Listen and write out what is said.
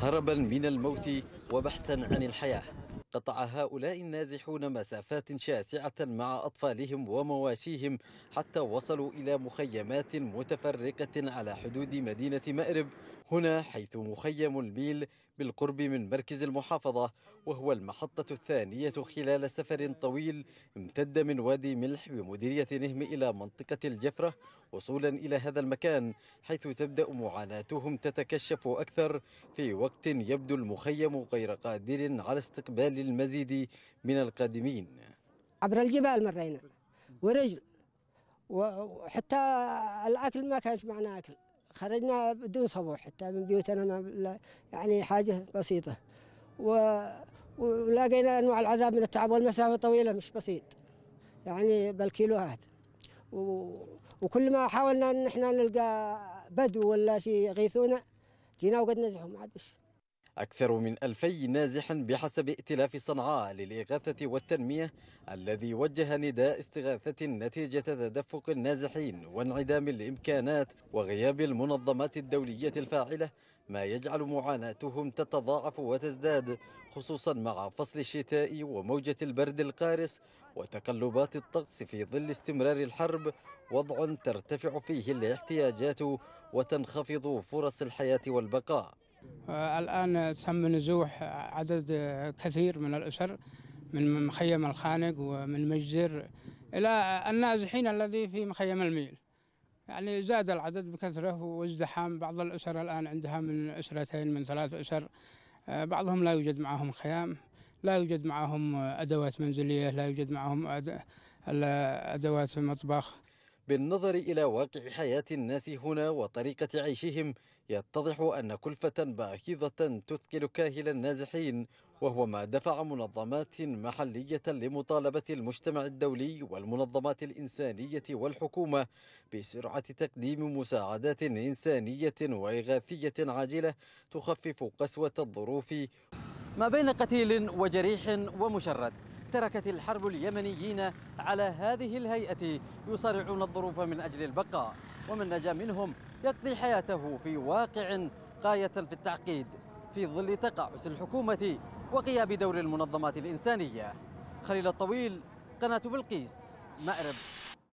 هربا من الموت وبحثا عن الحياة قطع هؤلاء النازحون مسافات شاسعة مع أطفالهم ومواشيهم حتى وصلوا إلى مخيمات متفرقة على حدود مدينة مأرب هنا حيث مخيم الميل بالقرب من مركز المحافظة وهو المحطة الثانية خلال سفر طويل امتد من وادي ملح بمديرية نهم إلى منطقة الجفرة وصولا إلى هذا المكان حيث تبدأ معاناتهم تتكشف أكثر في وقت يبدو المخيم غير قادر على استقبال المزيد من القادمين عبر الجبال مرينا ورجل وحتى الأكل ما كانش معنا أكل خرجنا بدون صبوح حتى من بيوتنا ما يعني حاجة بسيطة و... ولاقينا أنواع العذاب من التعب والمسافة طويلة مش بسيط يعني بالكيلوهات و... وكل ما حاولنا أن احنا نلقى بدو ولا شيء يغيثونا جينا وقد نزحوا ما عاد بش أكثر من ألفي نازح بحسب ائتلاف صنعاء للإغاثة والتنمية الذي وجه نداء استغاثة نتيجة تدفق النازحين وانعدام الإمكانات وغياب المنظمات الدولية الفاعلة ما يجعل معاناتهم تتضاعف وتزداد خصوصا مع فصل الشتاء وموجة البرد القارس وتقلبات الطقس في ظل استمرار الحرب وضع ترتفع فيه الاحتياجات وتنخفض فرص الحياة والبقاء آه، الآن تم نزوح عدد كثير من الأسر من مخيم الخانق ومن مجزر إلى النازحين الذي في مخيم الميل يعني زاد العدد بكثرة وازدحام بعض الأسر الآن عندها من أسرتين من ثلاث أسر آه، بعضهم لا يوجد معهم خيام لا يوجد معهم أدوات منزلية لا يوجد معهم أدوات مطبخ بالنظر إلى واقع حياة الناس هنا وطريقة عيشهم يتضح أن كلفة باهظة تثقل كاهل النازحين وهو ما دفع منظمات محلية لمطالبة المجتمع الدولي والمنظمات الإنسانية والحكومة بسرعة تقديم مساعدات إنسانية وإغاثية عاجلة تخفف قسوة الظروف ما بين قتيل وجريح ومشرد تركت الحرب اليمنيين على هذه الهيئة يصارعون الظروف من أجل البقاء ومن نجا منهم يقضي حياته في واقع غاية في التعقيد في ظل تقاعس الحكومة وغياب دور المنظمات الإنسانية خليل الطويل قناة بلقيس مأرب